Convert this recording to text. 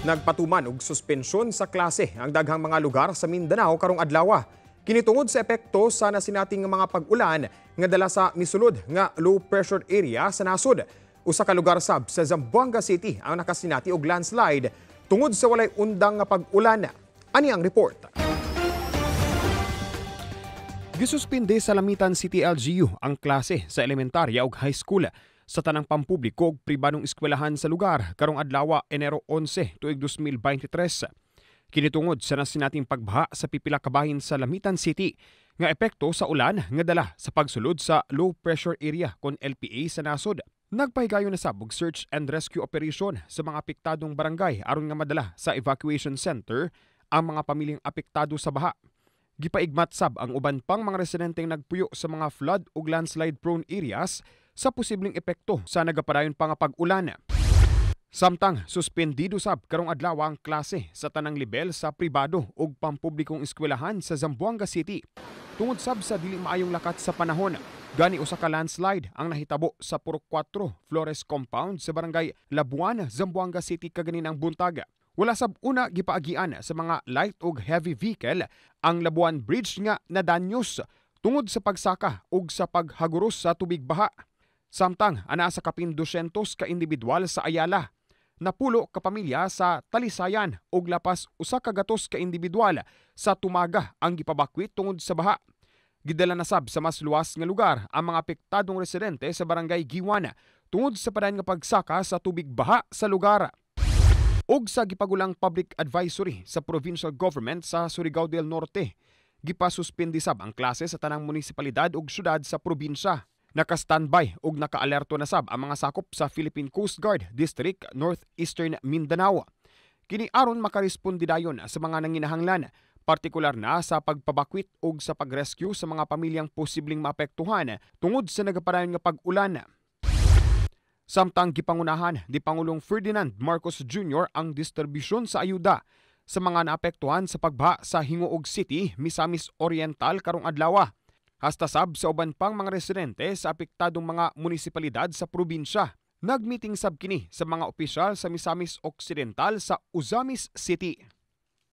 Nagpatuman og suspensyon sa klase ang daghang mga lugar sa Mindanao karong adlaw. Kinitungod sa epekto sa nasinating mga pag-ulan nga dala sa misulod nga low pressure area sa nasod. Usa ka lugar sab sa Zamboanga City ang nakasinati og landslide tungod sa walay undang nga pag-ulan. Ani ang report. Gisuspinde sa Lamitan City LGU ang klase sa elementarya ug high school sa tanang pampubliko ug pribadong eskwelahan sa lugar karong adlaw Enero 11 tuig 2023. Kinitungod sa nasinating pagbaha sa pipila ka bahin sa Lamitan City nga epekto sa ulan nga dala sa pagsulod sa low pressure area kon LPA sa nasod. Nagpahigayo na sabog search and rescue operation sa mga apektadong barangay aron nga madala sa evacuation center ang mga pamilyang apektado sa baha. Gipaigmat sab ang uban pang mga residenteng nagpuyo sa mga flood ug landslide prone areas sa posibleng epekto sa nagapadayon pa nga pag-ulan. Samtang suspendido sab karong adlaw ang klase sa tanang level sa pribado ug pampublikong eskwelahan sa Zamboanga City. Tungod sab sa dili maayong lakat sa panahon, gani usa ka landslide ang nahitabo sa Purok 4 Flores Compound sa barangay Labuan, Zamboanga City kaganinang buntag. Wala sab una gipaagian sa mga light ug heavy vehicle ang Labuan Bridge nga na danyos tungod sa pagsaka ug sa paghaguros sa tubig baha. Samtang ana sa kapin 200 ka individual sa Ayala, napulo ka pamilya sa Talisayan ug lapas usa ka gatos ka individual sa Tumaga ang gipabakwit tungod sa baha. Gidala nasab sa mas luwas nga lugar ang mga apektadong residente sa barangay Giwana tungod sa padayon nga pagsaka sa tubig baha sa lugar. Ug sa gipagulang public advisory sa provincial government sa Surigao del Norte, gipasuspindi sab ang klase sa tanang munisipalidad ug syudad sa probinsya. Naka-standby ug alerto na sab ang mga sakop sa Philippine Coast Guard District Northeastern Mindanao. Kini aron makarespondi dayon sa mga nanginahanglan, partikular na sa pagpabakwit ug sa pag-rescue sa mga pamilyang posibleng maapektuhan tungod sa nagapadayon nga pag-ulan. Samtang gipangunahan ni Pangulong Ferdinand Marcos Jr. ang distribusyon sa ayuda sa mga naapektuhan sa pagbaha sa Hinguog City, Misamis Oriental karong Adlawa. Hastasab sa uban pang mga residente sa apektadong mga munisipalidad sa probinsya. Nagmeeting sab kini sa mga opisyal sa Misamis Occidental sa Uzamis City.